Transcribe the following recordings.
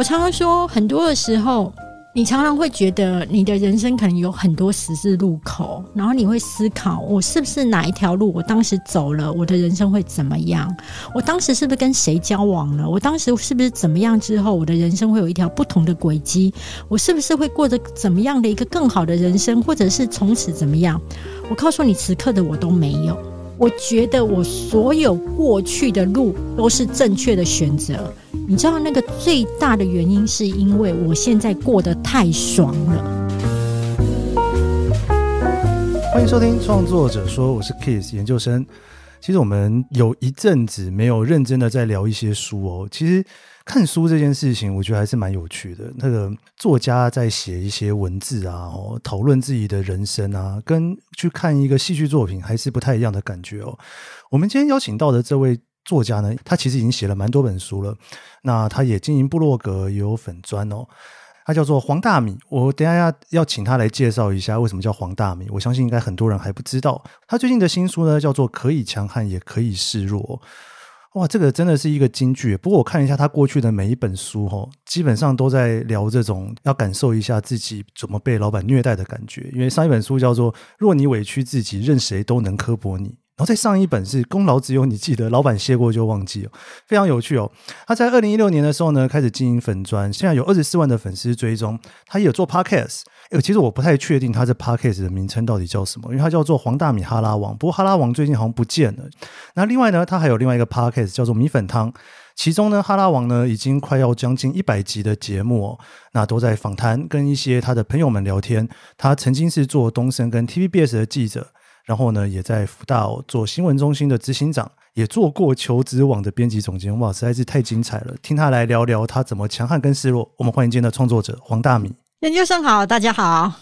我常常说，很多的时候，你常常会觉得，你的人生可能有很多十字路口，然后你会思考，我是不是哪一条路，我当时走了，我的人生会怎么样？我当时是不是跟谁交往了？我当时是不是怎么样之后，我的人生会有一条不同的轨迹？我是不是会过着怎么样的一个更好的人生，或者是从此怎么样？我告诉你，此刻的我都没有。我觉得我所有过去的路都是正确的选择，你知道那个最大的原因是因为我现在过得太爽了。欢迎收听《创作者说》，我是 Kiss 研究生。其实我们有一阵子没有认真的在聊一些书哦，其实。看书这件事情，我觉得还是蛮有趣的。那个作家在写一些文字啊，哦，讨论自己的人生啊，跟去看一个戏剧作品还是不太一样的感觉哦。我们今天邀请到的这位作家呢，他其实已经写了蛮多本书了。那他也经营部落格，也有粉砖哦。他叫做黄大米。我等下要请他来介绍一下为什么叫黄大米。我相信应该很多人还不知道。他最近的新书呢，叫做《可以强悍也可以示弱》。哇，这个真的是一个金句。不过我看一下他过去的每一本书，哦，基本上都在聊这种要感受一下自己怎么被老板虐待的感觉。因为上一本书叫做《若你委屈自己，任谁都能刻薄你》。然后再上一本是功劳只有你记得，老板谢过就忘记了，非常有趣哦。他在二零一六年的时候呢，开始经营粉砖，现在有二十四万的粉丝追踪。他也有做 podcast，哎，其实我不太确定他这 podcast 的名称到底叫什么，因为他叫做黄大米哈拉王。不过哈拉王最近好像不见了。那另外呢，他还有另外一个 podcast 叫做米粉汤，其中呢，哈拉王呢已经快要将近一百集的节目，哦，那都在访谈跟一些他的朋友们聊天。他曾经是做东森跟 TVBS 的记者。然后呢，也在福大做新闻中心的执行长，也做过求职网的编辑总监，哇，实在是太精彩了！听他来聊聊他怎么强悍跟示弱。我们欢迎今天的创作者黄大米，研究生好，大家好。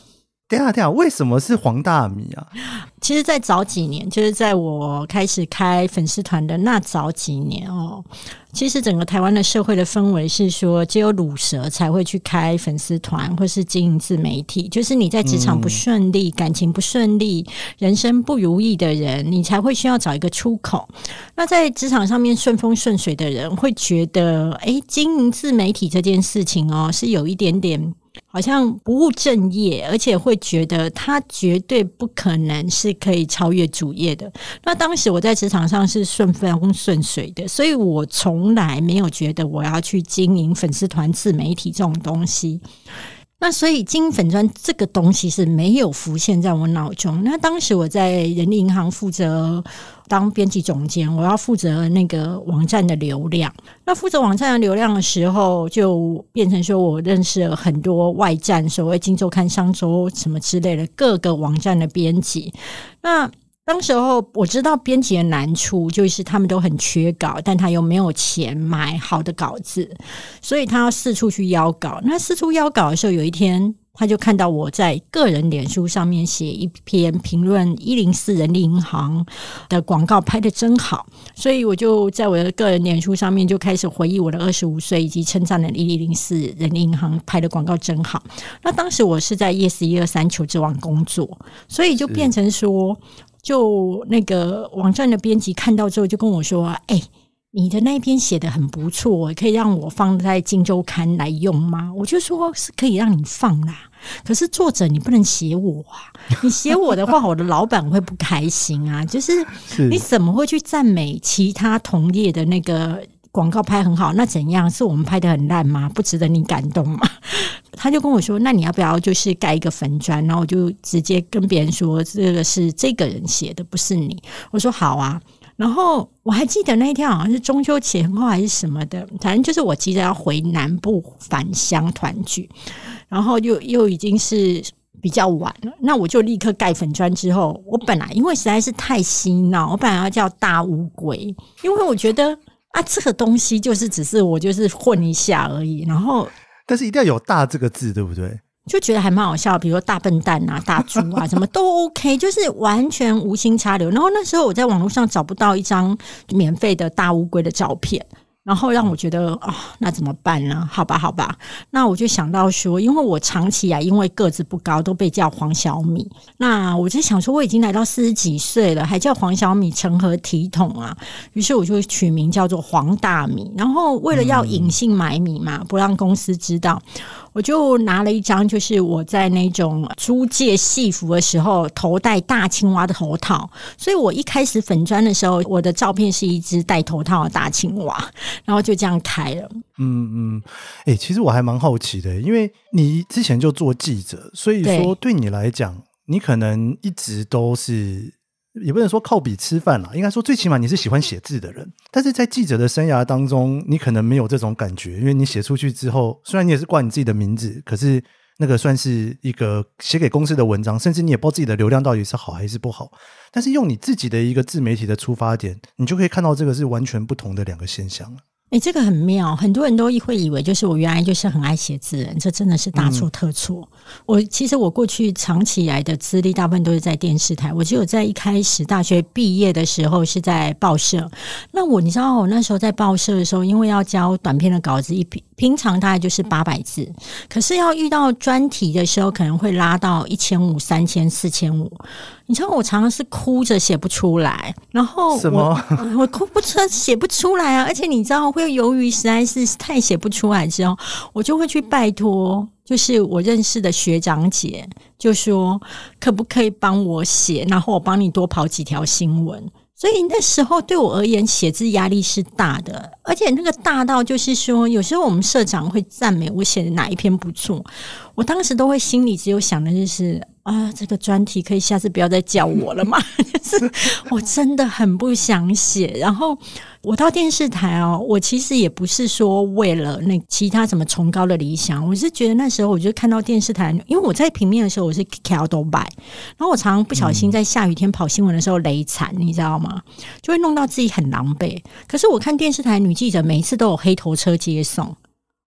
对啊，对啊，为什么是黄大米啊？其实，在早几年，就是在我开始开粉丝团的那早几年哦，其实整个台湾的社会的氛围是说，只有卤蛇才会去开粉丝团，或是经营自媒体。就是你在职场不顺利、感情不顺利、人生不如意的人，你才会需要找一个出口。那在职场上面顺风顺水的人，会觉得，哎，经营自媒体这件事情哦，是有一点点。好像不务正业，而且会觉得他绝对不可能是可以超越主业的。那当时我在职场上是顺风顺水的，所以我从来没有觉得我要去经营粉丝团、自媒体这种东西。那所以金粉砖这个东西是没有浮现在我脑中。那当时我在人力银行负责当编辑总监，我要负责那个网站的流量。那负责网站的流量的时候，就变成说我认识了很多外站，所谓《金周刊》《商周》什么之类的各个网站的编辑。那当时候我知道编辑的难处，就是他们都很缺稿，但他又没有钱买好的稿子，所以他要四处去邀稿。那四处邀稿的时候，有一天他就看到我在个人脸书上面写一篇评论，一零四人力银行的广告拍的真好，所以我就在我的个人脸书上面就开始回忆我的二十五岁，以及称赞的一一零四人力银行拍的广告真好。那当时我是在 yes 一二三求职网工作，所以就变成说。就那个网站的编辑看到之后，就跟我说：“哎，你的那篇写的很不错，可以让我放在《荆周刊》来用吗？”我就说是可以让你放啦，可是作者你不能写我啊，你写我的话，我的老板会不开心啊。就是你怎么会去赞美其他同业的那个？广告拍很好，那怎样是我们拍的很烂吗？不值得你感动吗？他就跟我说：“那你要不要就是盖一个粉砖？”然后我就直接跟别人说：“这个是这个人写的，不是你。”我说：“好啊。”然后我还记得那一天好像是中秋前后还是什么的，反正就是我急着要回南部返乡团聚，然后又又已经是比较晚了。那我就立刻盖粉砖之后，我本来因为实在是太新闹，我本来要叫大乌龟，因为我觉得。啊，这个东西就是只是我就是混一下而已，然后但是一定要有“大”这个字，对不对？就觉得还蛮好笑，比如说大笨蛋啊、大猪啊，什么都 OK，就是完全无心插柳。然后那时候我在网络上找不到一张免费的大乌龟的照片。然后让我觉得啊，那怎么办呢？好吧，好吧，那我就想到说，因为我长期啊，因为个子不高都被叫黄小米，那我就想说我已经来到四十几岁了，还叫黄小米，成何体统啊？于是我就取名叫做黄大米。然后为了要隐姓埋名嘛，不让公司知道。我就拿了一张，就是我在那种租借戏服的时候，头戴大青蛙的头套，所以我一开始粉砖的时候，我的照片是一只戴头套的大青蛙，然后就这样开了。嗯嗯，哎，其实我还蛮好奇的，因为你之前就做记者，所以说对你来讲，你可能一直都是。也不能说靠笔吃饭了，应该说最起码你是喜欢写字的人。但是在记者的生涯当中，你可能没有这种感觉，因为你写出去之后，虽然你也是挂你自己的名字，可是那个算是一个写给公司的文章，甚至你也不知道自己的流量到底是好还是不好。但是用你自己的一个自媒体的出发点，你就可以看到这个是完全不同的两个现象了。哎，这个很妙，很多人都会以为就是我原来就是很爱写字人，这真的是大错特错。我其实我过去长期以来的资历，大部分都是在电视台，我只有在一开始大学毕业的时候是在报社。那我你知道我那时候在报社的时候，因为要交短篇的稿子一笔。平常大概就是八百字，可是要遇到专题的时候，可能会拉到一千五、三千、四千五。你知道我常常是哭着写不出来，然后什么？我哭不出来写不出来啊！而且你知道会由于实在是太写不出来之后，我就会去拜托，就是我认识的学长姐，就说可不可以帮我写，然后我帮你多跑几条新闻。所以那时候对我而言，写字压力是大的，而且那个大到就是说，有时候我们社长会赞美我写的哪一篇不错，我当时都会心里只有想的就是。啊，这个专题可以下次不要再叫我了吗？是我真的很不想写。然后我到电视台哦，我其实也不是说为了那其他什么崇高的理想，我是觉得那时候我就看到电视台，因为我在平面的时候我是 k a l r y b 然后我常常不小心在下雨天跑新闻的时候雷惨，你知道吗？就会弄到自己很狼狈。可是我看电视台女记者每一次都有黑头车接送。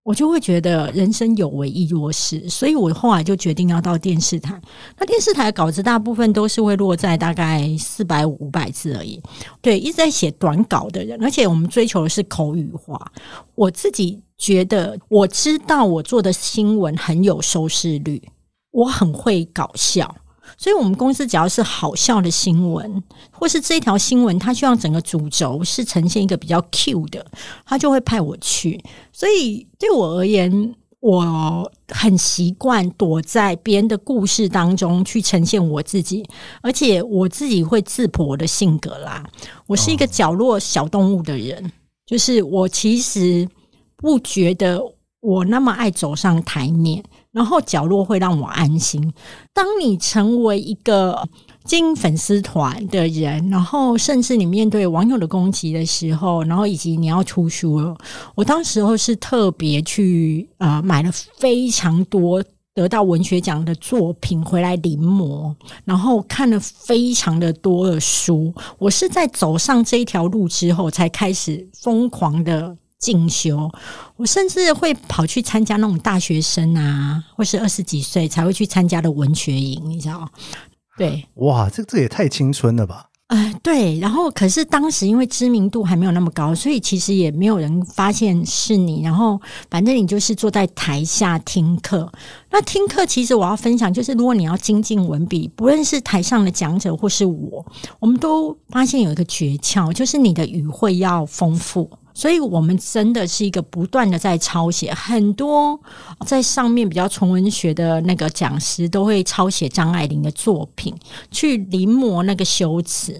我就会觉得人生有为亦若是，所以我后来就决定要到电视台。那电视台稿子大部分都是会落在大概四百五百字而已，对，一直在写短稿的人，而且我们追求的是口语化。我自己觉得，我知道我做的新闻很有收视率，我很会搞笑。所以，我们公司只要是好笑的新闻，或是这条新闻，它希望整个主轴是呈现一个比较 Q 的，他就会派我去。所以，对我而言，我很习惯躲在别人的故事当中去呈现我自己，而且我自己会自破我的性格啦。我是一个角落小动物的人，就是我其实不觉得我那么爱走上台面。然后角落会让我安心。当你成为一个进粉丝团的人，然后甚至你面对网友的攻击的时候，然后以及你要出书了，我当时候是特别去呃买了非常多得到文学奖的作品回来临摹，然后看了非常的多的书。我是在走上这一条路之后，才开始疯狂的。进修，我甚至会跑去参加那种大学生啊，或是二十几岁才会去参加的文学营，你知道对，哇，这这也太青春了吧！啊，对。然后，可是当时因为知名度还没有那么高，所以其实也没有人发现是你。然后，反正你就是坐在台下听课。那听课，其实我要分享就是，如果你要精进文笔，不论是台上的讲者或是我，我们都发现有一个诀窍，就是你的语汇要丰富。所以我们真的是一个不断的在抄写，很多在上面比较纯文学的那个讲师都会抄写张爱玲的作品，去临摹那个修辞。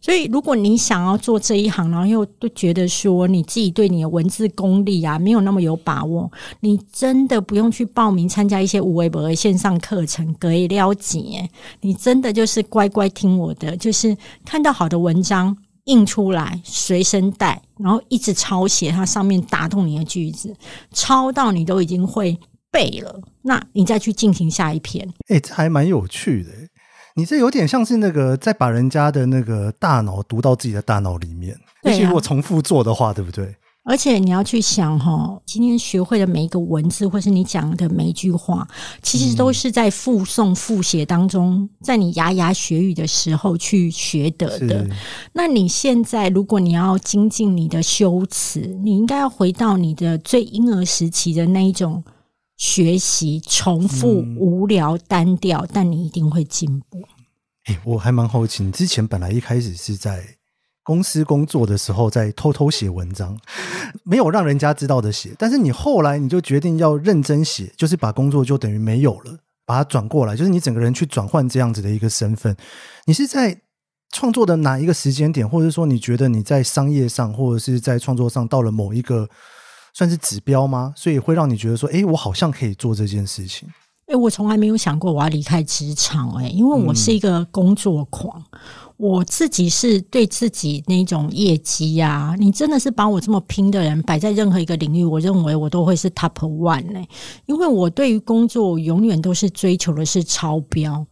所以，如果你想要做这一行，然后又都觉得说你自己对你的文字功力啊没有那么有把握，你真的不用去报名参加一些无为博的线上课程，可以了解。你真的就是乖乖听我的，就是看到好的文章。印出来，随身带，然后一直抄写它上面打动你的句子，抄到你都已经会背了，那你再去进行下一篇。哎，这还蛮有趣的，你这有点像是那个在把人家的那个大脑读到自己的大脑里面，而且如果重复做的话，对不对？而且你要去想哈，今天学会的每一个文字，或是你讲的每一句话，其实都是在复诵、复写当中，在你牙牙学语的时候去学得的。那你现在，如果你要精进你的修辞，你应该要回到你的最婴儿时期的那一种学习，重复、无聊、单调，但你一定会进步。哎，我还蛮好奇，你之前本来一开始是在。公司工作的时候，在偷偷写文章，没有让人家知道的写。但是你后来，你就决定要认真写，就是把工作就等于没有了，把它转过来，就是你整个人去转换这样子的一个身份。你是在创作的哪一个时间点，或者说你觉得你在商业上或者是在创作上到了某一个算是指标吗？所以会让你觉得说，哎，我好像可以做这件事情。哎，我从来没有想过我要离开职场，哎，因为我是一个工作狂。我自己是对自己那种业绩呀，你真的是把我这么拼的人摆在任何一个领域，我认为我都会是 top one 哎，因为我对于工作永远都是追求的是超标。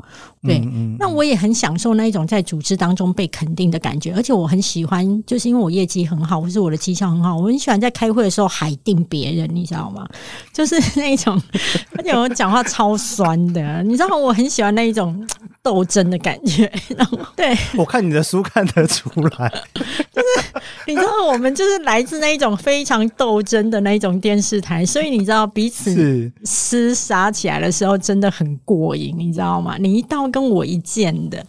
对，那我也很享受那一种在组织当中被肯定的感觉，而且我很喜欢，就是因为我业绩很好，或是我的绩效很好，我很喜欢在开会的时候海定别人，你知道吗？就是那一种，而且我讲话超酸的，你知道，我很喜欢那一种。斗争的感觉，然后，对，我看你的书看得出来，就是你知道，我们就是来自那一种非常斗争的那一种电视台，所以你知道，彼此厮杀起来的时候真的很过瘾，你知道吗？你一刀跟我一剑的，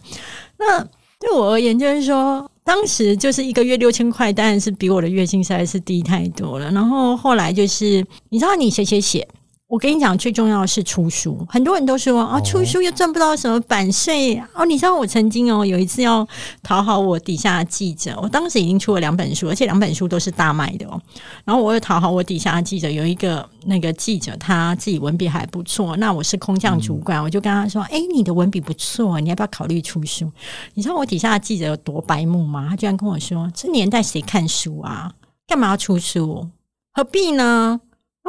那对我而言，就是说，当时就是一个月六千块，当然是比我的月薪实在是低太多了。然后后来就是，你知道，你写写写。我跟你讲，最重要的是出书。很多人都说啊，出书又赚不到什么版税哦。你知道我曾经哦，有一次要讨好我底下的记者，我当时已经出了两本书，而且两本书都是大卖的哦。然后我又讨好我底下的记者，有一个那个记者他自己文笔还不错，那我是空降主管，我就跟他说：“哎，你的文笔不错，你要不要考虑出书？”你知道我底下的记者有多白目吗？他居然跟我说：“这年代谁看书啊？干嘛要出书？何必呢？”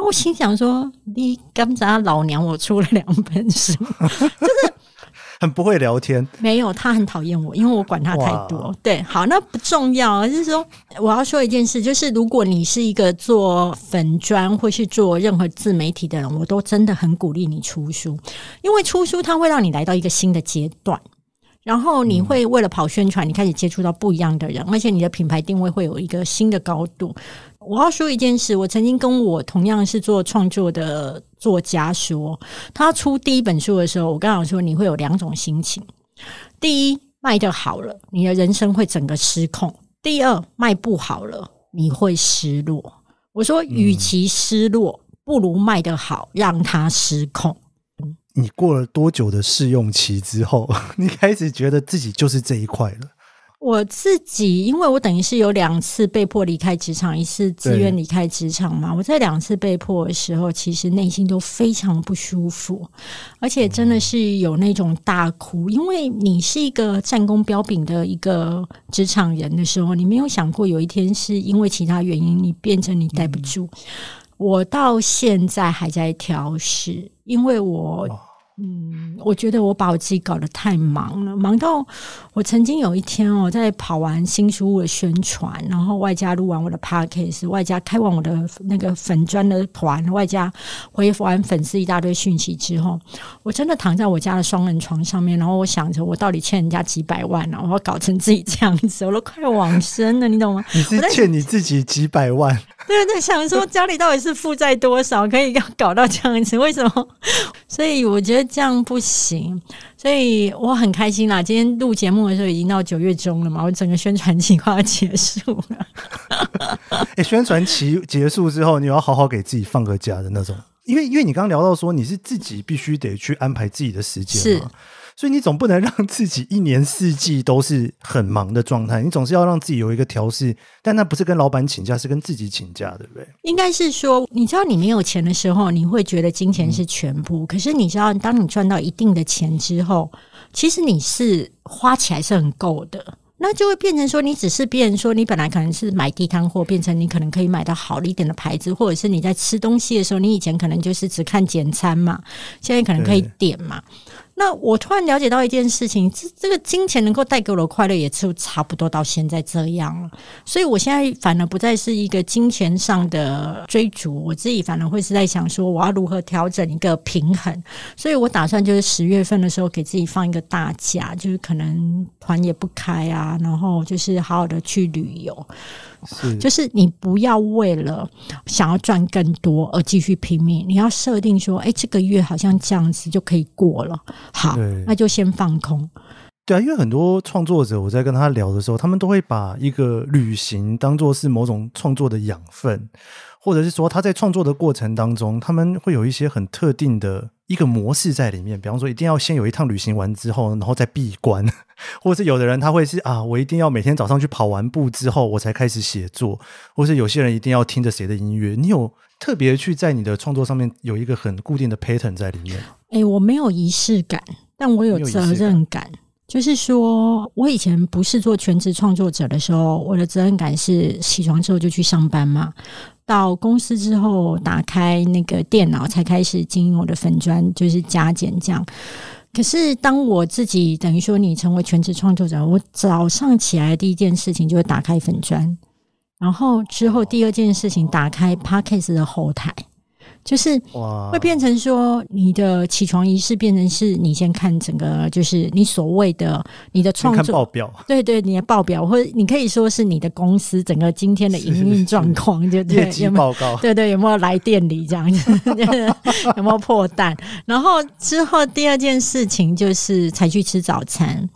我心想说：“你干啥？老娘我出了两本书，就是 很不会聊天。没有，他很讨厌我，因为我管他太多。对，好，那不重要。就是说，我要说一件事，就是如果你是一个做粉砖或是做任何自媒体的人，我都真的很鼓励你出书，因为出书它会让你来到一个新的阶段，然后你会为了跑宣传，你开始接触到不一样的人，而且你的品牌定位会有一个新的高度。”我要说一件事，我曾经跟我同样是做创作的作家说，他出第一本书的时候，我刚想说你会有两种心情：第一，卖的好了，你的人生会整个失控；第二，卖不好了，你会失落。我说，与其失落，不如卖的好，让它失控。你过了多久的试用期之后，你开始觉得自己就是这一块了？我自己，因为我等于是有两次被迫离开职场，一次自愿离开职场嘛。我在两次被迫的时候，其实内心都非常不舒服，而且真的是有那种大哭。因为你是一个战功彪炳的一个职场人的时候，你没有想过有一天是因为其他原因你变成你待不住。我到现在还在调试，因为我嗯。我觉得我把我自己搞得太忙了，忙到我曾经有一天哦，在跑完新书的宣传，然后外加录完我的 podcast，外加开完我的那个粉砖的团，外加回复完粉丝一大堆讯息之后，我真的躺在我家的双人床上面，然后我想着我到底欠人家几百万呢？我要搞成自己这样子，我都快往生了，你懂吗？你是欠你自己几百万？对，对，想说家里到底是负债多少，可以要搞到这样子？为什么？所以我觉得这样不行。所以我很开心啦！今天录节目的时候已经到九月中了嘛，我整个宣传期快要结束了。哎，宣传期结束之后，你要好好给自己放个假的那种。因为，因为你刚刚聊到说，你是自己必须得去安排自己的时间。嘛，所以你总不能让自己一年四季都是很忙的状态，你总是要让自己有一个调试，但那不是跟老板请假，是跟自己请假对不对？应该是说，你知道你没有钱的时候，你会觉得金钱是全部；可是你知道，当你赚到一定的钱之后，其实你是花起来是很够的，那就会变成说，你只是变说，你本来可能是买地摊货，变成你可能可以买到好一点的牌子，或者是你在吃东西的时候，你以前可能就是只看简餐嘛，现在可能可以点嘛。那我突然了解到一件事情，这这个金钱能够带给我的快乐也就差不多到现在这样了。所以我现在反而不再是一个金钱上的追逐，我自己反而会是在想说，我要如何调整一个平衡。所以我打算就是十月份的时候给自己放一个大假，就是可能团也不开啊，然后就是好好的去旅游。是，就是你不要为了想要赚更多而继续拼命，你要设定说，哎，这个月好像这样子就可以过了。好，那就先放空。对啊，因为很多创作者，我在跟他聊的时候，他们都会把一个旅行当做是某种创作的养分，或者是说他在创作的过程当中，他们会有一些很特定的一个模式在里面。比方说，一定要先有一趟旅行完之后，然后再闭关，或者是有的人他会是啊，我一定要每天早上去跑完步之后，我才开始写作，或是有些人一定要听着谁的音乐。你有特别去在你的创作上面有一个很固定的 pattern 在里面哎，我没有仪式感，但我有责任感。就是说我以前不是做全职创作者的时候，我的责任感是起床之后就去上班嘛。到公司之后，打开那个电脑才开始经营我的粉砖，就是加减这样。可是当我自己等于说你成为全职创作者，我早上起来第一件事情就是打开粉砖，然后之后第二件事情打开 Parkes 的后台。就是，会变成说，你的起床仪式变成是，你先看整个，就是你所谓的你的创作报表，对对，你的报表，或者你可以说是你的公司整个今天的营运状况，对对？业报告，对对，有没有来电里这样 有没有破蛋？然后之后第二件事情就是才去吃早餐。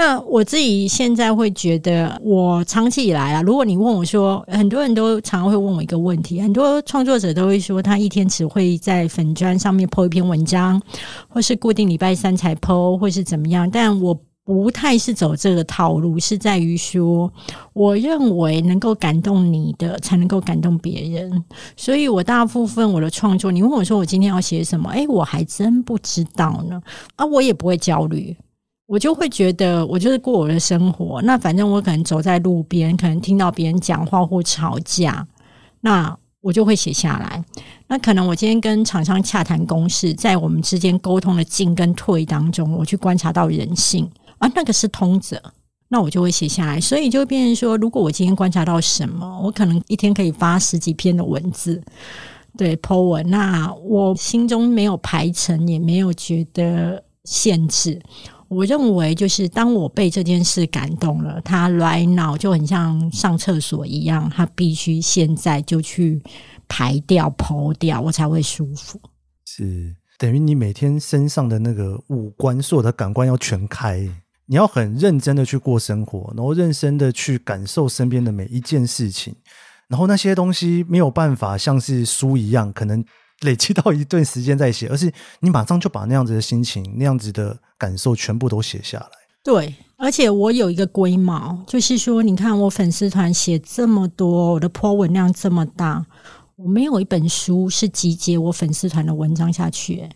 那我自己现在会觉得，我长期以来啊，如果你问我说，很多人都常会问我一个问题，很多创作者都会说他一天只会在粉砖上面 PO 一篇文章，或是固定礼拜三才 PO，或是怎么样。但我不太是走这个套路，是在于说，我认为能够感动你的，才能够感动别人。所以我大部分我的创作，你问我说我今天要写什么？诶，我还真不知道呢。啊，我也不会焦虑。我就会觉得，我就是过我的生活。那反正我可能走在路边，可能听到别人讲话或吵架，那我就会写下来。那可能我今天跟厂商洽谈公事，在我们之间沟通的进跟退当中，我去观察到人性，啊，那个是通者，那我就会写下来。所以就变成说，如果我今天观察到什么，我可能一天可以发十几篇的文字，对，PO 文。那我心中没有排程，也没有觉得限制。我认为就是当我被这件事感动了，他 right now 就很像上厕所一样，他必须现在就去排掉、剖掉，我才会舒服。是等于你每天身上的那个五官，所有的感官要全开，你要很认真的去过生活，然后认真的去感受身边的每一件事情，然后那些东西没有办法像是书一样可能。累积到一段时间再写，而是你马上就把那样子的心情、那样子的感受全部都写下来。对，而且我有一个规毛，就是说，你看我粉丝团写这么多，我的破文量这么大，我没有一本书是集结我粉丝团的文章下去。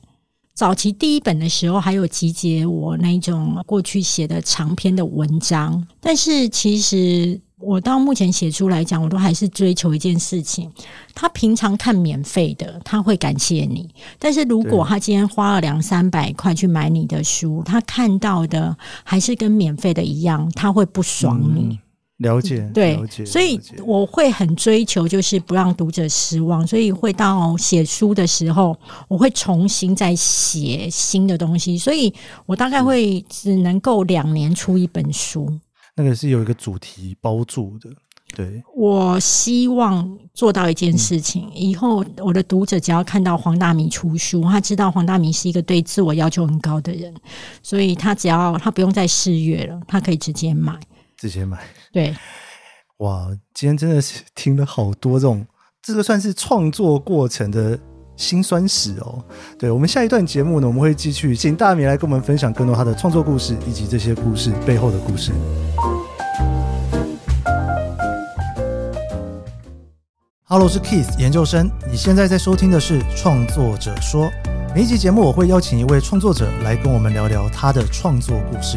早期第一本的时候，还有集结我那种过去写的长篇的文章，但是其实。我到目前写书来讲，我都还是追求一件事情：他平常看免费的，他会感谢你；但是如果他今天花了两三百块去买你的书，他看到的还是跟免费的一样，他会不爽你。了解，对，所以我会很追求，就是不让读者失望。所以会到写书的时候，我会重新再写新的东西。所以我大概会只能够两年出一本书。那个是有一个主题包住的，对。我希望做到一件事情，以后我的读者只要看到黄大明出书，他知道黄大明是一个对自我要求很高的人，所以他只要他不用再试阅了，他可以直接买，直接买。对。哇，今天真的是听了好多这种，这个算是创作过程的辛酸史哦。对，我们下一段节目呢，我们会继续请大明来跟我们分享更多他的创作故事，以及这些故事背后的故事。Hello，是 Kiss 研究生。你现在在收听的是《创作者说》。每一集节目，我会邀请一位创作者来跟我们聊聊他的创作故事。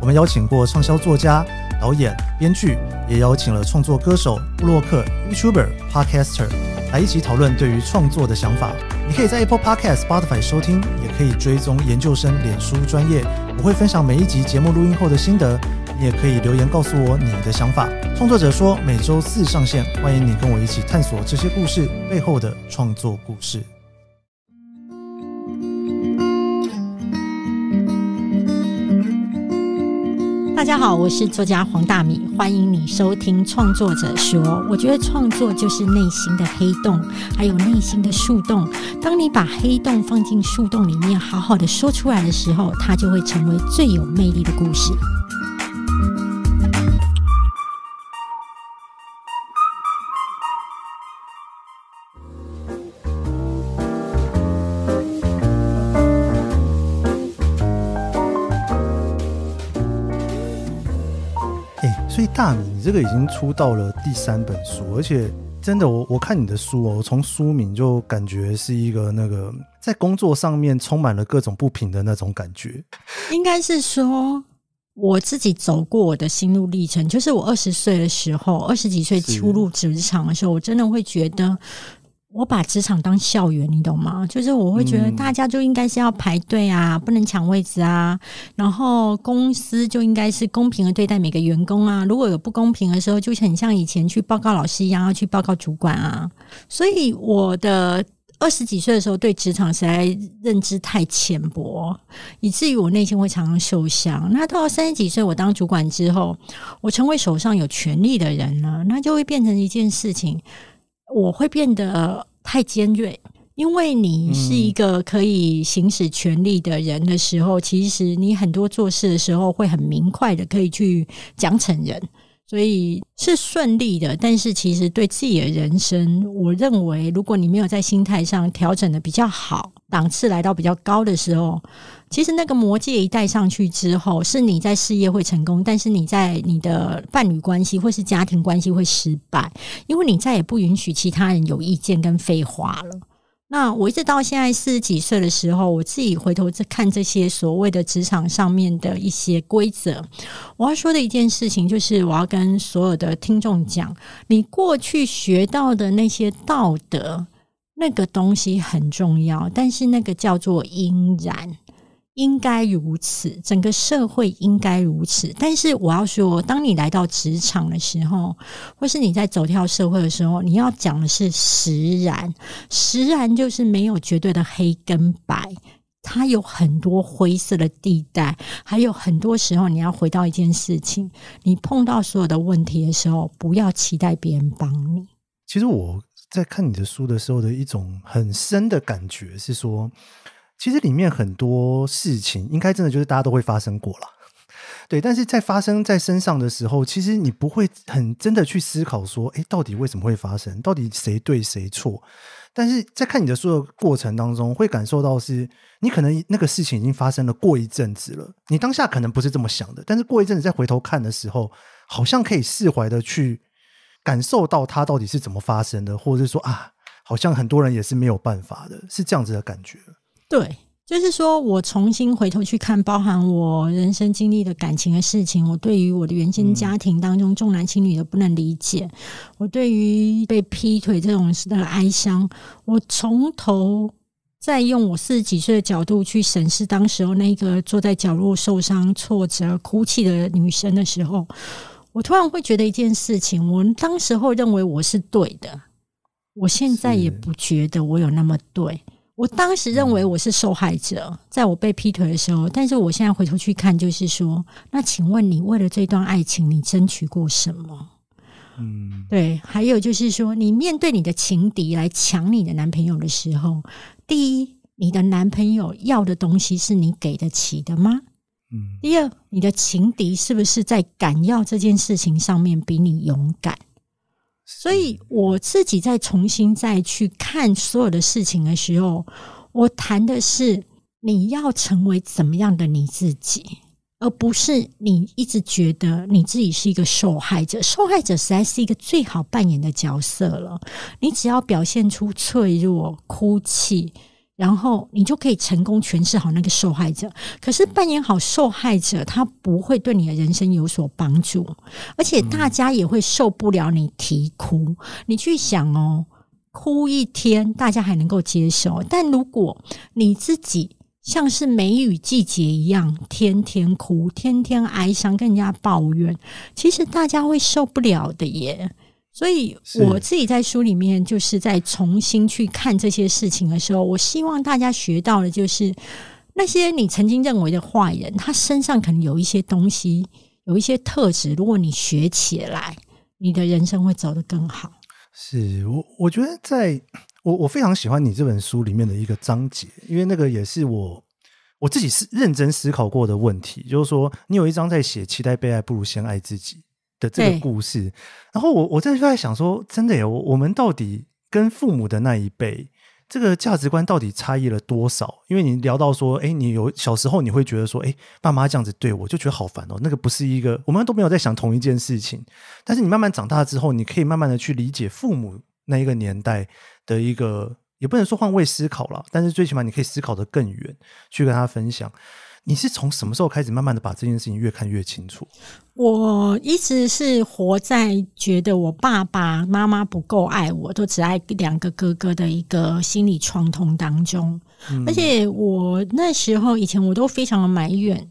我们邀请过畅销作家、导演、编剧，也邀请了创作歌手、布洛克、Youtuber、Podcaster 来一起讨论对于创作的想法。你可以在 Apple Podcast、Spotify 收听，也可以追踪研究生脸书专业。我会分享每一集节目录音后的心得。你也可以留言告诉我你的想法。创作者说：“每周四上线，欢迎你跟我一起探索这些故事背后的创作故事。”大家好，我是作家黄大米，欢迎你收听《创作者说》。我觉得创作就是内心的黑洞，还有内心的树洞。当你把黑洞放进树洞里面，好好的说出来的时候，它就会成为最有魅力的故事。大米，你这个已经出到了第三本书，而且真的，我我看你的书哦，从书名就感觉是一个那个在工作上面充满了各种不平的那种感觉。应该是说我自己走过我的心路历程，就是我二十岁的时候，二十几岁初入职场的时候，我真的会觉得。我把职场当校园，你懂吗？就是我会觉得大家就应该是要排队啊，不能抢位置啊。然后公司就应该是公平的对待每个员工啊。如果有不公平的时候，就很像以前去报告老师一样，要去报告主管啊。所以我的二十几岁的时候，对职场实在认知太浅薄，以至于我内心会常常受伤。那到三十几岁，我当主管之后，我成为手上有权力的人了，那就会变成一件事情。我会变得太尖锐，因为你是一个可以行使权力的人的时候，其实你很多做事的时候会很明快的，可以去奖惩人，所以是顺利的。但是其实对自己的人生，我认为如果你没有在心态上调整的比较好，档次来到比较高的时候。其实那个魔戒一戴上去之后，是你在事业会成功，但是你在你的伴侣关系或是家庭关系会失败，因为你再也不允许其他人有意见跟废话了。那我一直到现在四十几岁的时候，我自己回头再看这些所谓的职场上面的一些规则，我要说的一件事情就是，我要跟所有的听众讲，你过去学到的那些道德，那个东西很重要，但是那个叫做因然。应该如此，整个社会应该如此。但是我要说，当你来到职场的时候，或是你在走跳社会的时候，你要讲的是实然。实然就是没有绝对的黑跟白，它有很多灰色的地带。还有很多时候，你要回到一件事情，你碰到所有的问题的时候，不要期待别人帮你。其实我在看你的书的时候的一种很深的感觉是说。其实里面很多事情，应该真的就是大家都会发生过了，对。但是在发生在身上的时候，其实你不会很真的去思考说，哎，到底为什么会发生？到底谁对谁错？但是在看你的书的过程当中，会感受到是你可能那个事情已经发生了过一阵子了，你当下可能不是这么想的，但是过一阵子再回头看的时候，好像可以释怀的去感受到它到底是怎么发生的，或者是说啊，好像很多人也是没有办法的，是这样子的感觉。对，就是说我重新回头去看包含我人生经历的感情的事情，我对于我的原生家庭当中重男轻女的不能理解，我对于被劈腿这种事的哀伤，我从头再用我四十几岁的角度去审视当时候那个坐在角落受伤、挫折、哭泣的女生的时候，我突然会觉得一件事情：我当时候认为我是对的，我现在也不觉得我有那么对。我当时认为我是受害者，在我被劈腿的时候，但是我现在回头去看，就是说，那请问你为了这段爱情，你争取过什么？嗯，对。还有就是说，你面对你的情敌来抢你的男朋友的时候，第一，你的男朋友要的东西是你给得起的吗？嗯。第二，你的情敌是不是在敢要这件事情上面比你勇敢？所以我自己在重新再去看所有的事情的时候，我谈的是你要成为怎么样的你自己，而不是你一直觉得你自己是一个受害者。受害者实在是一个最好扮演的角色了，你只要表现出脆弱、哭泣。然后你就可以成功诠释好那个受害者。可是扮演好受害者，他不会对你的人生有所帮助，而且大家也会受不了你啼哭。你去想哦，哭一天大家还能够接受，但如果你自己像是梅雨季节一样，天天哭，天天哀伤，人家抱怨，其实大家会受不了的耶。所以我自己在书里面就是在重新去看这些事情的时候，我希望大家学到的就是那些你曾经认为的坏人，他身上可能有一些东西，有一些特质，如果你学起来，你的人生会走得更好。是我我觉得，在我我非常喜欢你这本书里面的一个章节，因为那个也是我我自己是认真思考过的问题，就是说你有一章在写期待被爱，不如先爱自己。的这个故事，然后我我的就在想说，真的耶，我我们到底跟父母的那一辈这个价值观到底差异了多少？因为你聊到说，哎，你有小时候你会觉得说，哎，爸妈这样子对我，就觉得好烦哦。那个不是一个，我们都没有在想同一件事情。但是你慢慢长大之后，你可以慢慢的去理解父母那一个年代的一个，也不能说换位思考了，但是最起码你可以思考的更远，去跟他分享。你是从什么时候开始慢慢的把这件事情越看越清楚？我一直是活在觉得我爸爸妈妈不够爱我，都只爱两个哥哥的一个心理创痛当中。而且我那时候以前我都非常的埋怨，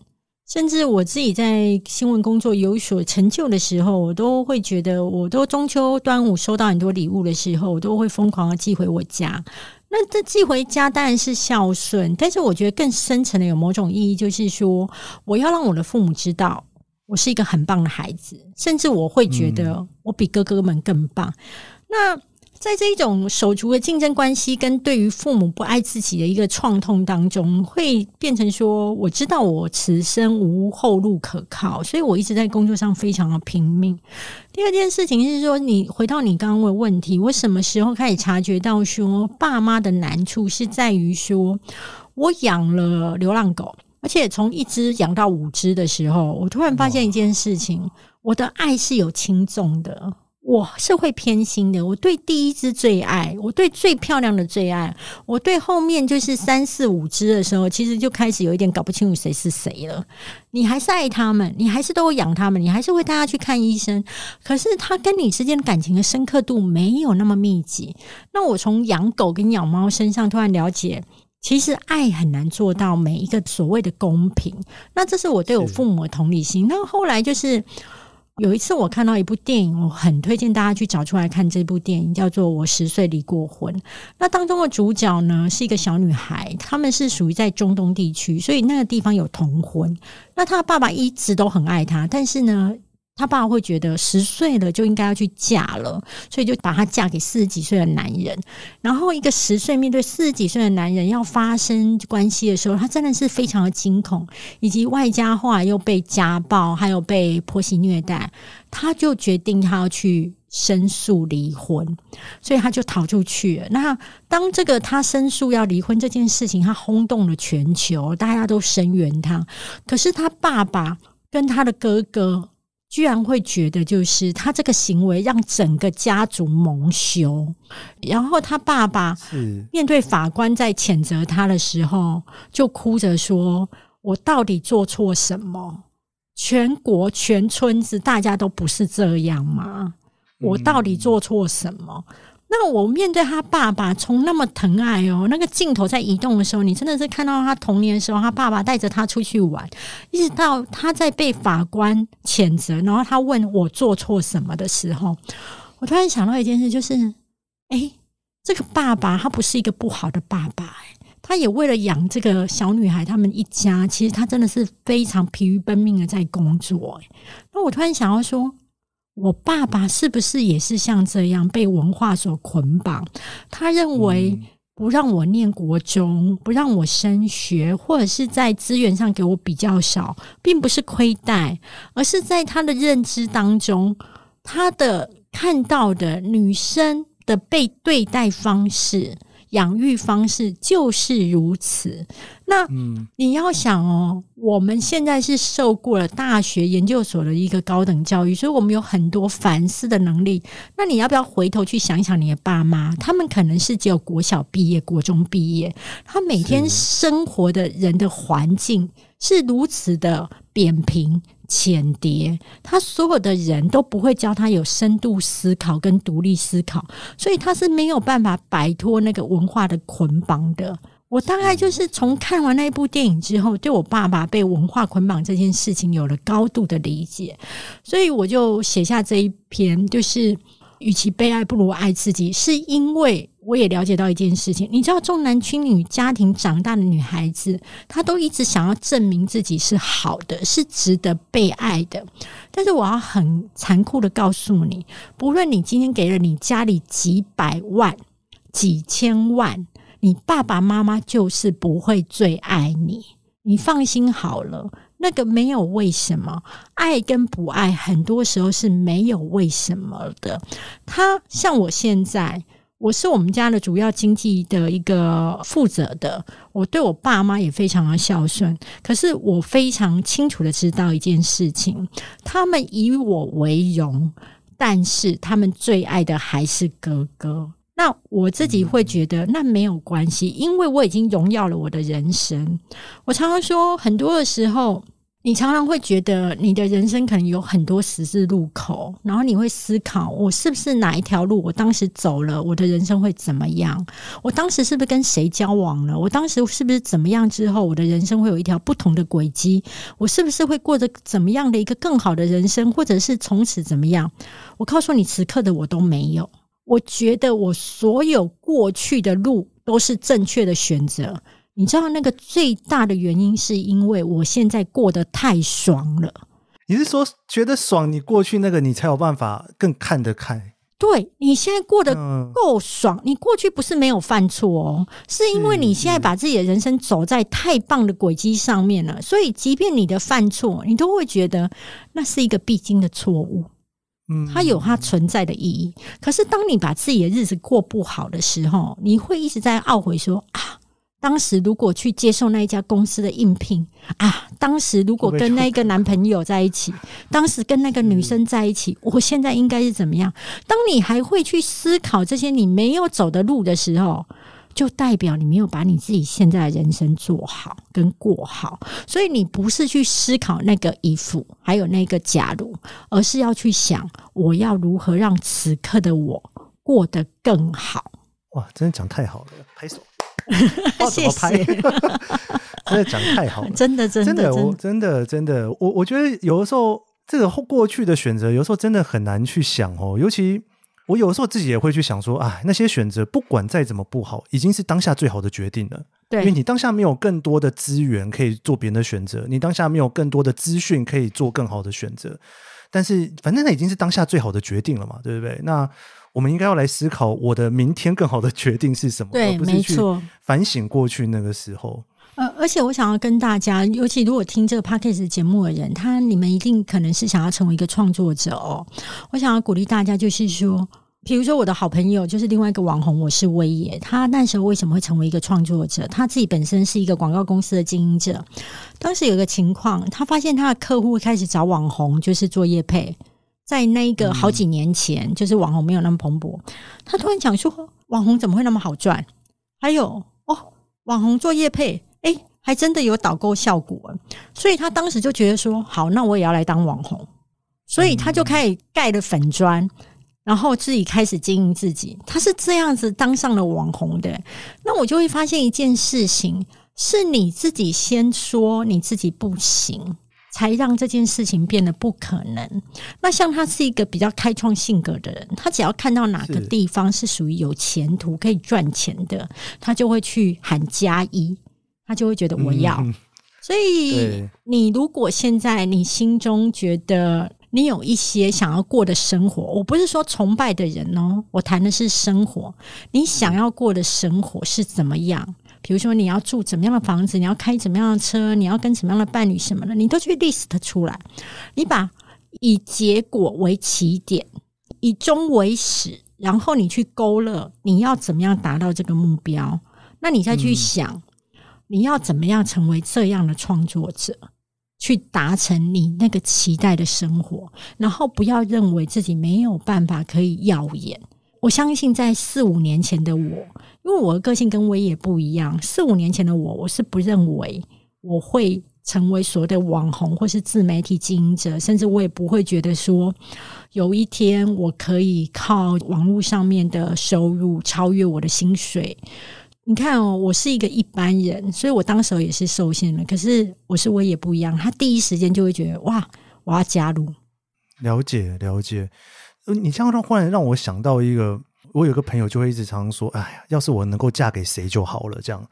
甚至我自己在新闻工作有所成就的时候，我都会觉得，我都中秋端午收到很多礼物的时候，我都会疯狂的寄回我家。那这寄回家当然是孝顺，但是我觉得更深层的有某种意义，就是说我要让我的父母知道我是一个很棒的孩子，甚至我会觉得我比哥哥们更棒。那。在这一种手足的竞争关系跟对于父母不爱自己的一个创痛当中，会变成说：我知道我此生无后路可靠，所以我一直在工作上非常的拼命。第二件事情是说，你回到你刚刚问的问题，我什么时候开始察觉到说爸妈的难处是在于说，我养了流浪狗，而且从一只养到五只的时候，我突然发现一件事情：我的爱是有轻重的。我是会偏心的，我对第一只最爱，我对最漂亮的最爱，我对后面就是三四五只的时候，其实就开始有一点搞不清楚谁是谁了。你还是爱他们，你还是都会养他们，你还是会带他去看医生。可是他跟你之间感情的深刻度没有那么密集。那我从养狗跟养猫身上突然了解，其实爱很难做到每一个所谓的公平。那这是我对我父母的同理心。那后来就是。有一次我看到一部电影，我很推荐大家去找出来看。这部电影叫做《我十岁离过婚》。那当中的主角呢是一个小女孩，他们是属于在中东地区，所以那个地方有童婚。那的爸爸一直都很爱她，但是呢。他爸会觉得十岁了就应该要去嫁了，所以就把她嫁给四十几岁的男人。然后一个十岁面对四十几岁的男人要发生关系的时候，他真的是非常的惊恐，以及外加后来又被家暴，还有被婆媳虐待，他就决定他要去申诉离婚，所以他就逃出去。了。那当这个他申诉要离婚这件事情，他轰动了全球，大家都声援他。可是他爸爸跟他的哥哥。居然会觉得，就是他这个行为让整个家族蒙羞。然后他爸爸面对法官在谴责他的时候，就哭着说：“我到底做错什么？全国全村子大家都不是这样吗？我到底做错什么？”那我面对他爸爸，从那么疼爱哦，那个镜头在移动的时候，你真的是看到他童年的时候，他爸爸带着他出去玩，一直到他在被法官谴责，然后他问我做错什么的时候，我突然想到一件事，就是，哎，这个爸爸他不是一个不好的爸爸，哎，他也为了养这个小女孩，他们一家，其实他真的是非常疲于奔命的在工作，哎，那我突然想要说。我爸爸是不是也是像这样被文化所捆绑？他认为不让我念国中，不让我升学，或者是在资源上给我比较少，并不是亏待，而是在他的认知当中，他的看到的女生的被对待方式。养育方式就是如此。那你要想哦，我们现在是受过了大学研究所的一个高等教育，所以我们有很多反思的能力。那你要不要回头去想想你的爸妈？他们可能是只有国小毕业、国中毕业，他每天生活的人的环境。是如此的扁平、浅碟，他所有的人都不会教他有深度思考跟独立思考，所以他是没有办法摆脱那个文化的捆绑的。我大概就是从看完那一部电影之后，对我爸爸被文化捆绑这件事情有了高度的理解，所以我就写下这一篇，就是与其被爱，不如爱自己，是因为。我也了解到一件事情，你知道重男轻女家庭长大的女孩子，她都一直想要证明自己是好的，是值得被爱的。但是我要很残酷的告诉你，不论你今天给了你家里几百万、几千万，你爸爸妈妈就是不会最爱你。你放心好了，那个没有为什么，爱跟不爱很多时候是没有为什么的。他像我现在。我是我们家的主要经济的一个负责的，我对我爸妈也非常的孝顺。可是我非常清楚的知道一件事情，他们以我为荣，但是他们最爱的还是哥哥。那我自己会觉得那没有关系，因为我已经荣耀了我的人生。我常常说，很多的时候。你常常会觉得，你的人生可能有很多十字路口，然后你会思考，我是不是哪一条路，我当时走了，我的人生会怎么样？我当时是不是跟谁交往了？我当时是不是怎么样之后，我的人生会有一条不同的轨迹？我是不是会过着怎么样的一个更好的人生，或者是从此怎么样？我告诉你，此刻的我都没有。我觉得我所有过去的路都是正确的选择。你知道那个最大的原因，是因为我现在过得太爽了。你是说觉得爽？你过去那个你才有办法更看得开。对你现在过得够爽，你过去不是没有犯错哦，是因为你现在把自己的人生走在太棒的轨迹上面了，所以即便你的犯错，你都会觉得那是一个必经的错误。嗯，它有它存在的意义。可是当你把自己的日子过不好的时候，你会一直在懊悔说啊。当时如果去接受那一家公司的应聘啊，当时如果跟那个男朋友在一起，当时跟那个女生在一起，我现在应该是怎么样？当你还会去思考这些你没有走的路的时候，就代表你没有把你自己现在的人生做好跟过好。所以你不是去思考那个衣服，还有那个假如，而是要去想我要如何让此刻的我过得更好。哇，真的讲太好了，拍手。谢谢，真的讲太好了，真的真的我真的真的我我觉得有的时候这个过去的选择，有时候真的很难去想哦。尤其我有的时候自己也会去想说，啊，那些选择不管再怎么不好，已经是当下最好的决定了。因为你当下没有更多的资源可以做别人的选择，你当下没有更多的资讯可以做更好的选择，但是反正那已经是当下最好的决定了嘛，对不对？那。我们应该要来思考我的明天更好的决定是什么？对，没错，反省过去那个时候。呃，而且我想要跟大家，尤其如果听这个 podcast 节目的人，他你们一定可能是想要成为一个创作者哦。我想要鼓励大家，就是说，比如说我的好朋友，就是另外一个网红，我是威爷，他那时候为什么会成为一个创作者？他自己本身是一个广告公司的经营者，当时有一个情况，他发现他的客户开始找网红，就是做叶配。在那个好几年前，就是网红没有那么蓬勃。他突然讲说，网红怎么会那么好赚？还有哦，网红做业配，哎，还真的有导购效果。所以他当时就觉得说，好，那我也要来当网红。所以他就开始盖了粉砖，然后自己开始经营自己。他是这样子当上了网红的。那我就会发现一件事情：是你自己先说你自己不行。才让这件事情变得不可能。那像他是一个比较开创性格的人，他只要看到哪个地方是属于有前途、可以赚钱的，他就会去喊加一，他就会觉得我要。所以，你如果现在你心中觉得你有一些想要过的生活，我不是说崇拜的人哦，我谈的是生活，你想要过的生活是怎么样？比如说，你要住怎么样的房子，你要开怎么样的车，你要跟什么样的伴侣，什么的，你都去 list 出来。你把以结果为起点，以终为始，然后你去勾勒你要怎么样达到这个目标。那你再去想，你要怎么样成为这样的创作者，去达成你那个期待的生活。然后不要认为自己没有办法可以耀眼。我相信，在四五年前的我，因为我的个性跟威也不一样。四五年前的我，我是不认为我会成为所谓的网红，或是自媒体经营者，甚至我也不会觉得说有一天我可以靠网络上面的收入超越我的薪水。你看，哦，我是一个一般人，所以我当时也是受限了。可是，我是威也不一样，他第一时间就会觉得哇，我要加入。了解，了解。你这样让忽然让我想到一个，我有个朋友就会一直常常说，哎呀，要是我能够嫁给谁就好了，这样。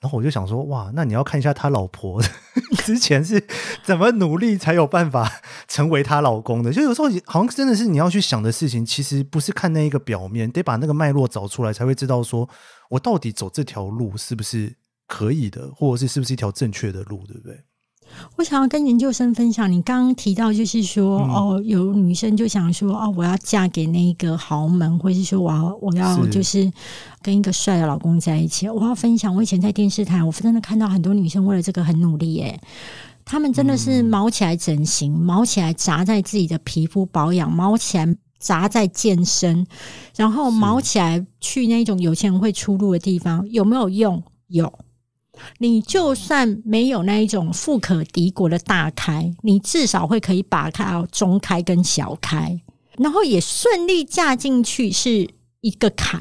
然后我就想说，哇，那你要看一下他老婆 之前是怎么努力才有办法 成为他老公的。就有时候好像真的是你要去想的事情，其实不是看那一个表面，得把那个脉络找出来，才会知道说我到底走这条路是不是可以的，或者是是不是一条正确的路，对不对？我想要跟研究生分享，你刚刚提到就是说，哦，有女生就想说，哦，我要嫁给那个豪门，或是说我要我要就是跟一个帅的老公在一起。我要分享，我以前在电视台，我真的看到很多女生为了这个很努力，诶，她们真的是毛起来整形，毛起来砸在自己的皮肤保养，毛起来砸在健身，然后毛起来去那种有钱人会出入的地方，有没有用？有。你就算没有那一种富可敌国的大开，你至少会可以把开中开跟小开，然后也顺利嫁进去是一个坎。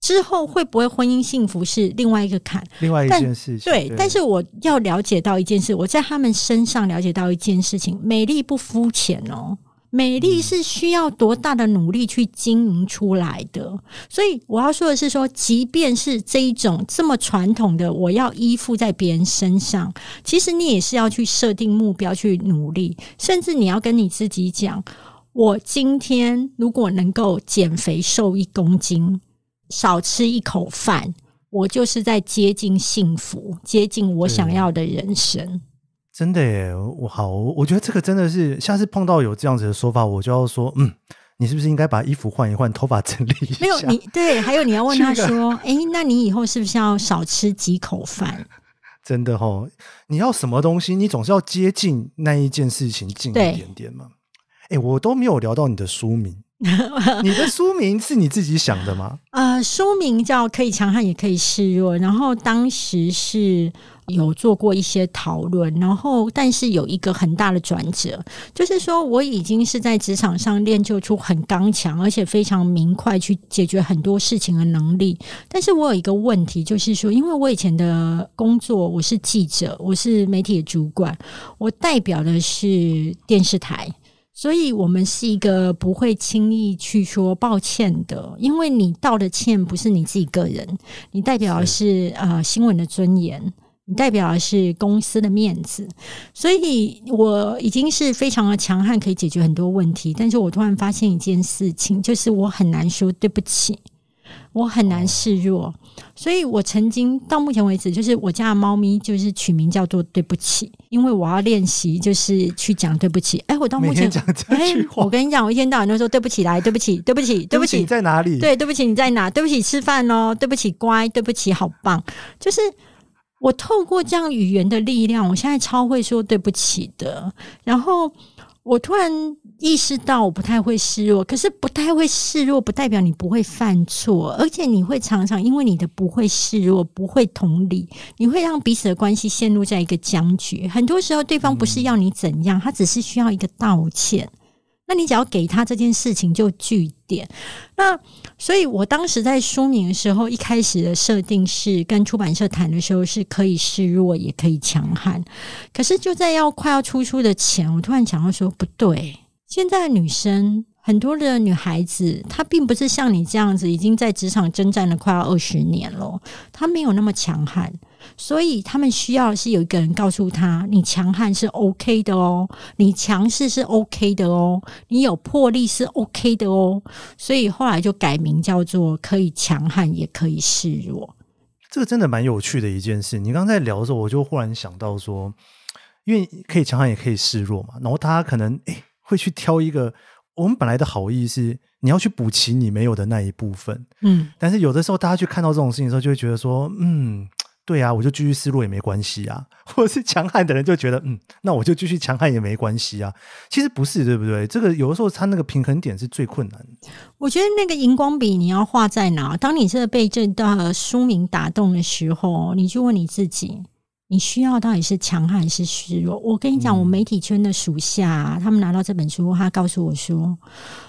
之后会不会婚姻幸福是另外一个坎。另外一件事，对，但是我要了解到一件事，我在他们身上了解到一件事情：美丽不肤浅哦。美丽是需要多大的努力去经营出来的，所以我要说的是，说即便是这一种这么传统的，我要依附在别人身上，其实你也是要去设定目标去努力，甚至你要跟你自己讲：，我今天如果能够减肥瘦一公斤，少吃一口饭，我就是在接近幸福，接近我想要的人生。真的耶，我好，我觉得这个真的是，下次碰到有这样子的说法，我就要说，嗯，你是不是应该把衣服换一换，头发整理一下？没有你对，还有你要问他说，哎，那你以后是不是要少吃几口饭？真的哦，你要什么东西，你总是要接近那一件事情近一点点嘛？哎，我都没有聊到你的书名。你的书名是你自己想的吗？呃，书名叫《可以强悍也可以示弱》，然后当时是有做过一些讨论，然后但是有一个很大的转折，就是说我已经是在职场上练就出很刚强，而且非常明快去解决很多事情的能力。但是我有一个问题，就是说，因为我以前的工作我是记者，我是媒体主管，我代表的是电视台。所以，我们是一个不会轻易去说抱歉的，因为你道的歉不是你自己个人，你代表的是呃新闻的尊严，你代表的是公司的面子。所以，我已经是非常的强悍，可以解决很多问题。但是，我突然发现一件事情，就是我很难说对不起，我很难示弱。所以，我曾经到目前为止，就是我家的猫咪就是取名叫做“对不起”，因为我要练习，就是去讲“对不起”。哎，我到目前讲这句话，我跟你讲，我一天到晚都说“对不起”来，“对不起”，“对不起”，“对不起”你在哪里？对，“对不起”你在哪？“对不起”吃饭哦，“对不起”乖，“对不起”好棒。就是我透过这样语言的力量，我现在超会说“对不起”的。然后我突然。意识到我不太会示弱，可是不太会示弱，不代表你不会犯错，而且你会常常因为你的不会示弱、不会同理，你会让彼此的关系陷入在一个僵局。很多时候，对方不是要你怎样，他只是需要一个道歉。那你只要给他这件事情就据点。那所以我当时在书名的时候，一开始的设定是跟出版社谈的时候是可以示弱也可以强悍，可是就在要快要出书的前，我突然想到说不对。现在女生很多的女孩子，她并不是像你这样子，已经在职场征战了快要二十年了，她没有那么强悍，所以他们需要是有一个人告诉她，你强悍是 OK 的哦，你强势是 OK 的哦，你有魄力是 OK 的哦，所以后来就改名叫做可以强悍也可以示弱。这个真的蛮有趣的一件事。你刚才在聊的时候，我就忽然想到说，因为可以强悍也可以示弱嘛，然后她可能诶。会去挑一个，我们本来的好意是你要去补齐你没有的那一部分，嗯，但是有的时候大家去看到这种事情的时候，就会觉得说，嗯，对啊，我就继续失落也没关系啊，或者是强悍的人就觉得，嗯，那我就继续强悍也没关系啊，其实不是，对不对？这个有的时候他那个平衡点是最困难。的。我觉得那个荧光笔你要画在哪？当你真的被这段书名打动的时候，你去问你自己。你需要到底是强还是示弱？我跟你讲，我媒体圈的属下，他们拿到这本书，他告诉我说：“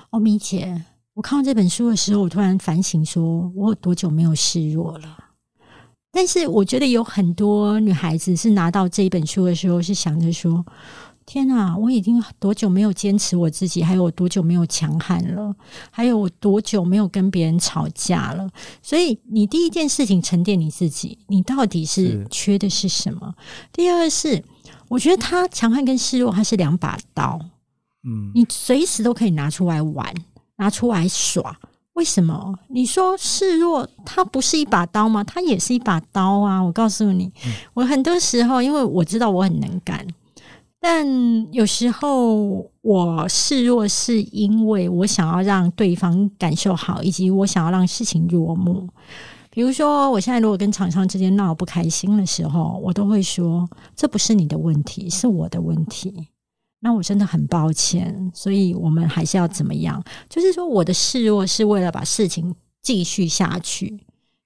哦，米姐，我看到这本书的时候，我突然反省，说我有多久没有示弱了？”但是我觉得有很多女孩子是拿到这一本书的时候，是想着说。天哪！我已经多久没有坚持我自己？还有我多久没有强悍了？还有我多久没有跟别人吵架了？所以你第一件事情沉淀你自己，你到底是缺的是什么？第二是，我觉得他强悍跟示弱他是两把刀，嗯，你随时都可以拿出来玩，拿出来耍。为什么？你说示弱，他不是一把刀吗？他也是一把刀啊！我告诉你，我很多时候因为我知道我很能干。但有时候我示弱，是因为我想要让对方感受好，以及我想要让事情落幕。比如说，我现在如果跟厂商之间闹不开心的时候，我都会说：“这不是你的问题，是我的问题。那我真的很抱歉。”所以，我们还是要怎么样？就是说，我的示弱是为了把事情继续下去。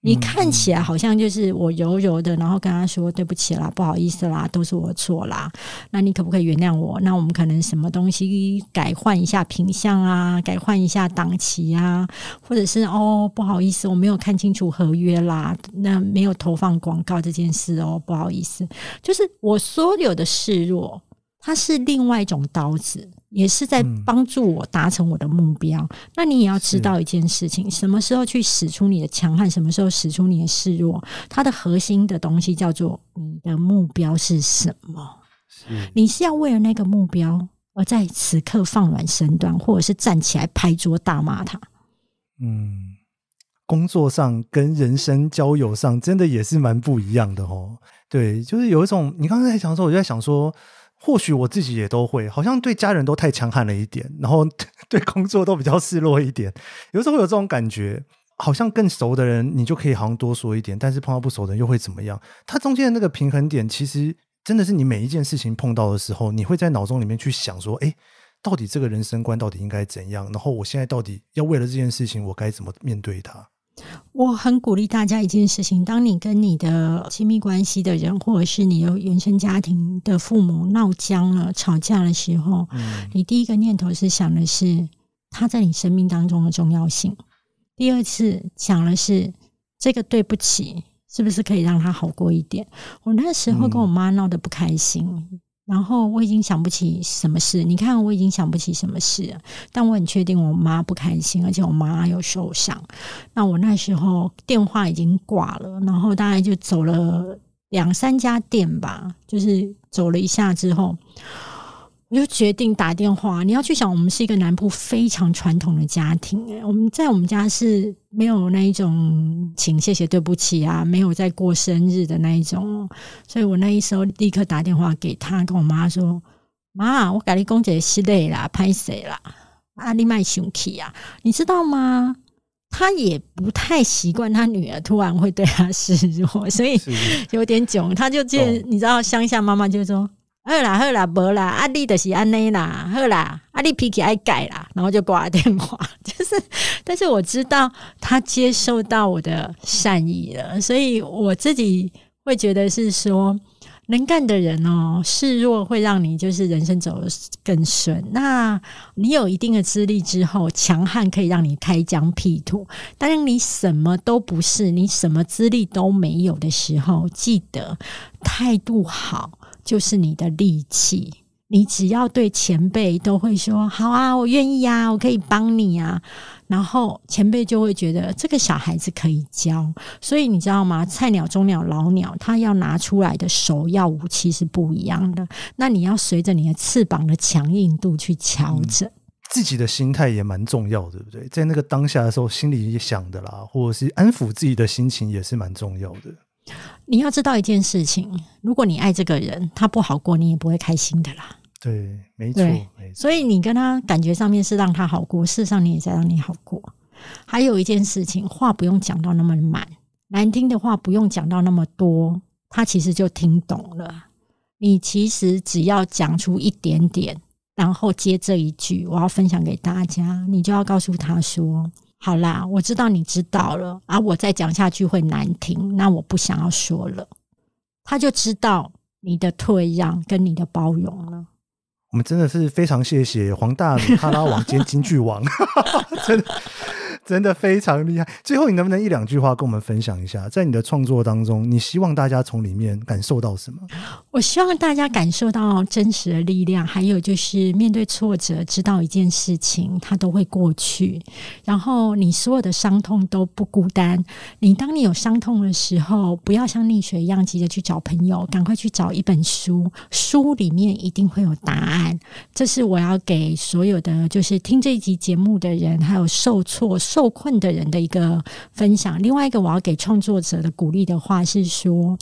你看起来好像就是我柔柔的，然后跟他说对不起啦，不好意思啦，都是我错啦。那你可不可以原谅我？那我们可能什么东西改换一下品相啊，改换一下档期啊，或者是哦，不好意思，我没有看清楚合约啦，那没有投放广告这件事哦，不好意思，就是我所有的示弱，它是另外一种刀子。也是在帮助我达成我的目标。那你也要知道一件事情：什么时候去使出你的强悍，什么时候使出你的示弱。它的核心的东西叫做你的目标是什么？是你是要为了那个目标而在此刻放软身段，或者是站起来拍桌大骂他？嗯，工作上跟人生交友上，真的也是蛮不一样的哦。对，就是有一种你刚才在讲的时候，我就在想说。或许我自己也都会，好像对家人都太强悍了一点，然后 对工作都比较失落一点。有时候有这种感觉，好像更熟的人你就可以好像多说一点，但是碰到不熟的人又会怎么样？它中间的那个平衡点，其实真的是你每一件事情碰到的时候，你会在脑中里面去想说，哎，到底这个人生观到底应该怎样？然后我现在到底要为了这件事情，我该怎么面对它？我很鼓励大家一件事情：当你跟你的亲密关系的人，或者是你的原生家庭的父母闹僵了、吵架的时候，你第一个念头是想的是他在你生命当中的重要性；第二次想的是这个对不起，是不是可以让他好过一点？我那时候跟我妈闹得不开心。然后我已经想不起什么事，你看我已经想不起什么事，但我很确定我妈不开心，而且我妈又受伤。那我那时候电话已经挂了，然后大概就走了两三家店吧，就是走了一下之后。就决定打电话。你要去想，我们是一个南部非常传统的家庭。我们在我们家是没有那一种请谢谢对不起啊，没有在过生日的那一种。所以我那一时候立刻打电话给他，跟我妈说：“妈，我改立公姐失累啦，拍谁了？阿立麦雄 k 啊，你知道吗？他也不太习惯他女儿突然会对他示弱，所以有点囧。他就见你知道，乡下妈妈就说。”好啦好啦，不啦。阿你的是安妮啦，好啦，阿你脾气爱改啦，然后就挂了电话。就是，但是我知道他接受到我的善意了，所以我自己会觉得是说，能干的人哦，示弱会让你就是人生走得更顺。那你有一定的资历之后，强悍可以让你开疆辟土。但是你什么都不是，你什么资历都没有的时候，记得态度好。就是你的利器，你只要对前辈都会说好啊，我愿意啊，我可以帮你啊，然后前辈就会觉得这个小孩子可以教。所以你知道吗？菜鸟、中鸟、老鸟，他要拿出来的首要武器是不一样的。那你要随着你的翅膀的强硬度去调整自己的心态也蛮重要，对不对？在那个当下的时候，心里想的啦，或者是安抚自己的心情也是蛮重要的。你要知道一件事情，如果你爱这个人，他不好过，你也不会开心的啦。对，没错。所以你跟他感觉上面是让他好过，事实上你也在让你好过。还有一件事情，话不用讲到那么满，难听的话不用讲到那么多，他其实就听懂了。你其实只要讲出一点点，然后接这一句，我要分享给大家，你就要告诉他说。好啦，我知道你知道了，而我再讲下去会难听，那我不想要说了。他就知道你的退让跟你的包容了。我们真的是非常谢谢黄大礼哈拉王兼京剧王，真的。真的非常厉害。最后，你能不能一两句话跟我们分享一下，在你的创作当中，你希望大家从里面感受到什么？我希望大家感受到真实的力量，还有就是面对挫折，知道一件事情它都会过去，然后你所有的伤痛都不孤单。你当你有伤痛的时候，不要像溺水一样急着去找朋友，赶快去找一本书，书里面一定会有答案。这是我要给所有的，就是听这一集节目的人，还有受挫。受困的人的一个分享，另外一个我要给创作者的鼓励的话是说，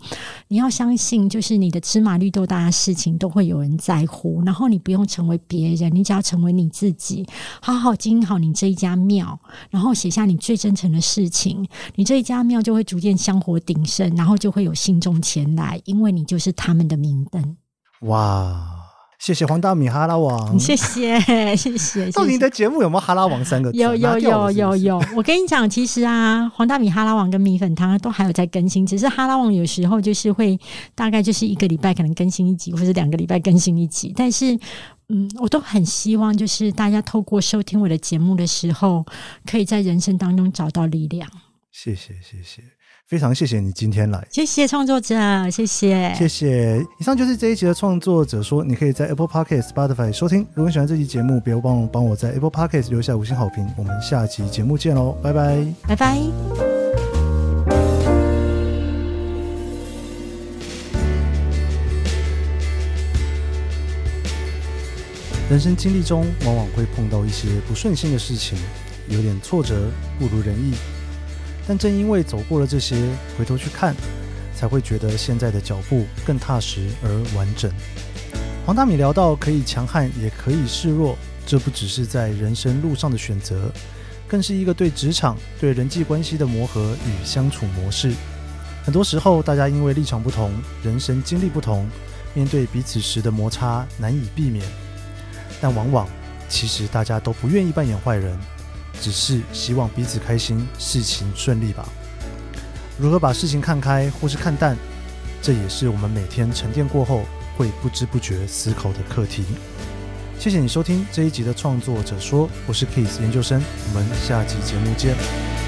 你要相信，就是你的芝麻绿豆大事情都会有人在乎，然后你不用成为别人，你只要成为你自己，好好经营好你这一家庙，然后写下你最真诚的事情，你这一家庙就会逐渐香火鼎盛，然后就会有信众前来，因为你就是他们的明灯。哇！谢谢黄大米哈拉王，谢谢 谢谢。到你的节目有没有哈拉王三个？有有有有有。我跟你讲，其实啊，黄大米哈拉王跟米粉汤都还有在更新，只是哈拉王有时候就是会大概就是一个礼拜可能更新一集，或者两个礼拜更新一集。但是，嗯，我都很希望就是大家透过收听我的节目的时候，可以在人生当中找到力量。谢谢谢谢。非常谢谢你今天来，谢谢创作者，谢谢谢谢。以上就是这一集的创作者说，你可以在 Apple Podcast、Spotify 收听。如果你喜欢这期节目，别忘了帮我在 Apple Podcast 留下五星好评。我们下期节目见喽，拜拜，拜拜。人生经历中，往往会碰到一些不顺心的事情，有点挫折，不如人意。但正因为走过了这些，回头去看，才会觉得现在的脚步更踏实而完整。黄大米聊到可以强悍，也可以示弱，这不只是在人生路上的选择，更是一个对职场、对人际关系的磨合与相处模式。很多时候，大家因为立场不同、人生经历不同，面对彼此时的摩擦难以避免。但往往，其实大家都不愿意扮演坏人。只是希望彼此开心，事情顺利吧。如何把事情看开，或是看淡，这也是我们每天沉淀过后会不知不觉思考的课题。谢谢你收听这一集的创作者说，我是 Kiss 研究生，我们下集节目见。